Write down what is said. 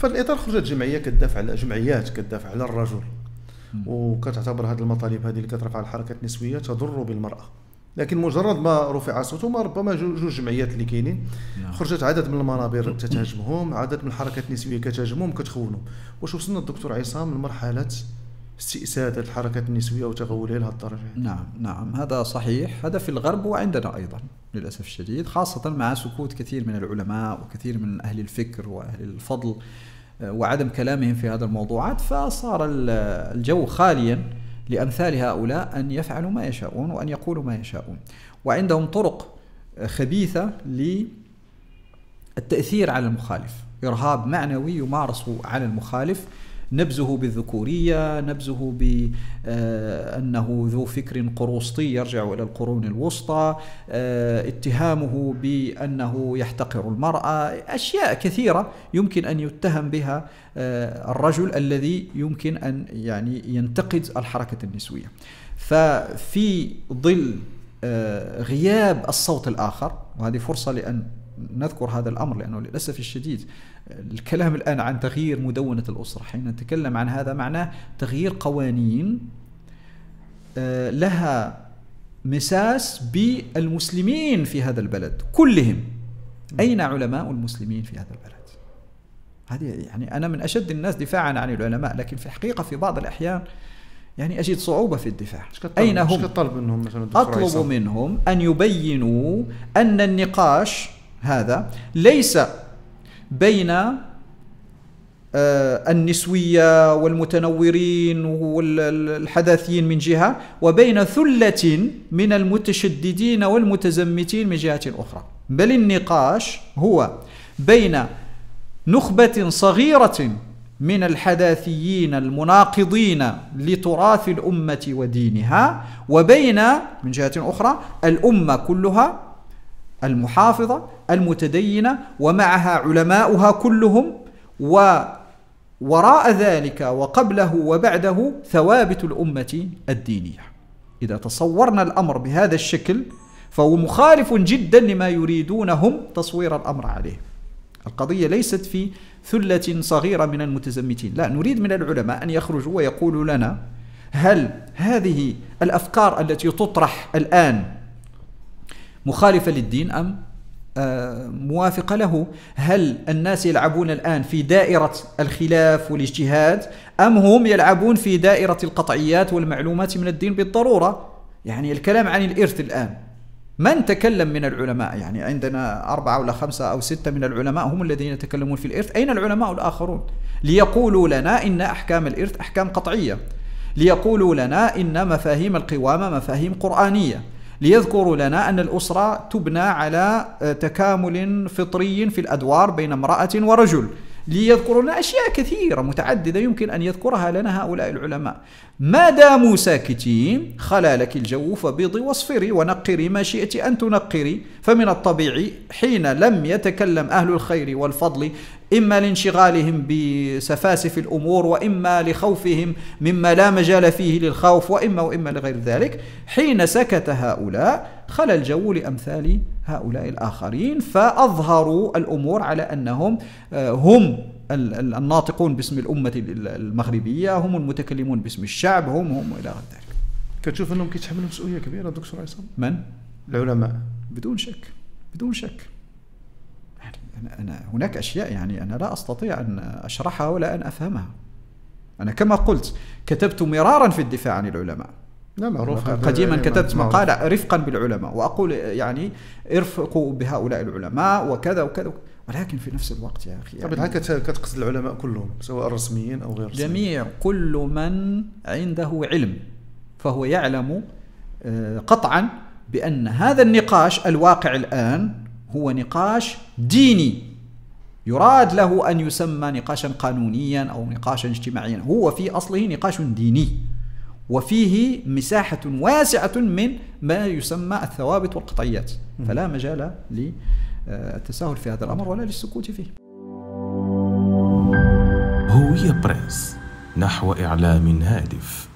فهاد الاطار خرجت جمعيه كتدافع على جمعيات كتدافع على الرجل وكتعتبر هذه المطالب هذه اللي كترفع الحركات النسويه تضر بالمراه لكن مجرد ما رفع ما ربما جوج جمعيات اللي كاينين نعم. خرجت عدد من المنابر تتهاجمهم عدد من الحركات النسويه كتهاجمهم كتخونهم واش وصلنا الدكتور عصام لمرحله استئساد الحركات النسويه وتغولها لهذه الدرجه نعم نعم هذا صحيح هذا في الغرب وعندنا ايضا للاسف الشديد خاصه مع سكوت كثير من العلماء وكثير من اهل الفكر واهل الفضل آه، وعدم كلامهم في هذا الموضوعات فصار الجو خاليا لامثال هؤلاء ان يفعلوا ما يشاءون وان يقولوا ما يشاءون وعندهم طرق آه، خبيثه للتاثير على المخالف ارهاب معنوي يمارس على المخالف نبزه بالذكورية نبزه بأنه آه، ذو فكر قروسطي يرجع إلى القرون الوسطى آه، اتهامه بأنه يحتقر المرأة أشياء كثيرة يمكن أن يتهم بها آه، الرجل الذي يمكن أن يعني ينتقد الحركة النسوية ففي ظل غياب الصوت الآخر وهذه فرصة لأن نذكر هذا الأمر لأنه للأسف الشديد الكلام الآن عن تغيير مدونة الأسرة حين نتكلم عن هذا معناه تغيير قوانين آه، لها مساس بالمسلمين في هذا البلد كلهم أين علماء المسلمين في هذا البلد هذه يعني أنا من أشد الناس دفاعا عن العلماء لكن في الحقيقة في بعض الأحيان يعني أجد صعوبة في الدفاع أين هم؟ أطلب منهم مثلا أطلب منهم أن يبينوا أن النقاش هذا ليس بين آه، النسوية والمتنورين والحداثيين من جهة وبين ثلة من المتشددين والمتزمتين من جهة أخرى بل النقاش هو بين نخبة صغيرة من الحداثيين المناقضين لتراث الأمة ودينها وبين من جهة أخرى الأمة كلها المحافظة المتدينة ومعها علماؤها كلهم ووراء ذلك وقبله وبعده ثوابت الأمة الدينية إذا تصورنا الأمر بهذا الشكل فهو مخالف جدا لما يريدونهم تصوير الأمر عليه القضية ليست في ثلة صغيرة من المتزمتين لا نريد من العلماء أن يخرجوا ويقولوا لنا هل هذه الأفكار التي تطرح الآن مخالفة للدين أم آه، موافقة له هل الناس يلعبون الآن في دائرة الخلاف والاجتهاد أم هم يلعبون في دائرة القطعيات والمعلومات من الدين بالضرورة يعني الكلام عن الإرث الآن من تكلم من العلماء يعني عندنا أربعة ولا خمسة أو ستة من العلماء هم الذين يتكلمون في الإرث أين العلماء الآخرون ليقولوا لنا إن أحكام الإرث أحكام قطعية ليقولوا لنا إن مفاهيم القوامة مفاهيم قرآنية ليذكروا لنا أن الأسرة تبنى على آه، تكامل فطري في الأدوار بين امرأة ورجل ليذكروا لنا أشياء كثيرة متعددة يمكن أن يذكرها لنا هؤلاء العلماء ما داموا ساكتين خلا لك الجو فبيضي واصفري ونقري ما شئت أن تنقري فمن الطبيعي حين لم يتكلم أهل الخير والفضل إما لانشغالهم بسفاسف الأمور وإما لخوفهم مما لا مجال فيه للخوف وإما وإما لغير ذلك حين سكت هؤلاء خلا الجو لأمثال هؤلاء الآخرين فأظهروا الأمور على أنهم آه، هم الناطقون باسم الأمة المغربية هم المتكلمون باسم الشعب هم هم إلى غير ذلك كتشوف أنهم كيتحملوا مسؤولية كبيرة دكتور عصام من؟ العلماء بدون شك بدون شك أنا هناك أشياء يعني أنا لا أستطيع أن أشرحها ولا أن أفهمها أنا كما قلت كتبت مرارا في الدفاع عن العلماء معروف قديما يعني كتبت مقالة رفقا بالعلماء وأقول يعني ارفقوا بهؤلاء العلماء وكذا وكذا ولكن في نفس الوقت يا أخي طيب، يعني هكذا كتقصد العلماء كلهم سواء الرسميين أو غير رسميين جميع كل من عنده علم فهو يعلم آه، قطعا بأن هذا النقاش الواقع الآن هو نقاش ديني يراد له أن يسمى نقاشا قانونيا أو نقاشا اجتماعيا هو في أصله نقاش ديني وفيه مساحة واسعة من ما يسمى الثوابت والقطعيات فلا مجال للتساهل في هذا الأمر ولا للسكوت فيه هوية بريس نحو إعلام هادف